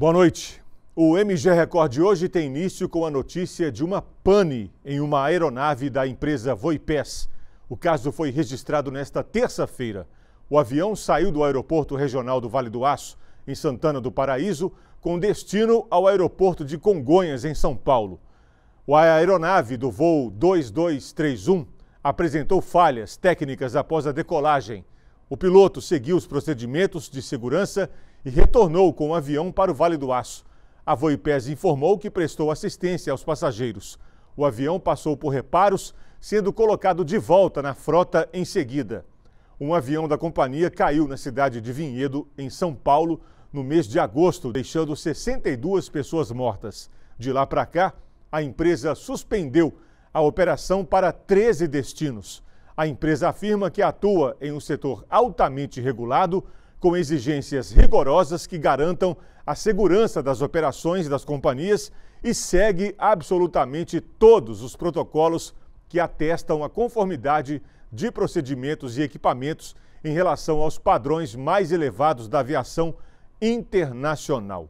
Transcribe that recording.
Boa noite. O MG Record de hoje tem início com a notícia de uma pane em uma aeronave da empresa Voipes. O caso foi registrado nesta terça-feira. O avião saiu do aeroporto regional do Vale do Aço, em Santana do Paraíso, com destino ao aeroporto de Congonhas, em São Paulo. A aeronave do voo 2231 apresentou falhas técnicas após a decolagem. O piloto seguiu os procedimentos de segurança e retornou com o avião para o Vale do Aço. A Voipes informou que prestou assistência aos passageiros. O avião passou por reparos, sendo colocado de volta na frota em seguida. Um avião da companhia caiu na cidade de Vinhedo, em São Paulo, no mês de agosto, deixando 62 pessoas mortas. De lá para cá, a empresa suspendeu a operação para 13 destinos. A empresa afirma que atua em um setor altamente regulado, com exigências rigorosas que garantam a segurança das operações das companhias e segue absolutamente todos os protocolos que atestam a conformidade de procedimentos e equipamentos em relação aos padrões mais elevados da aviação internacional.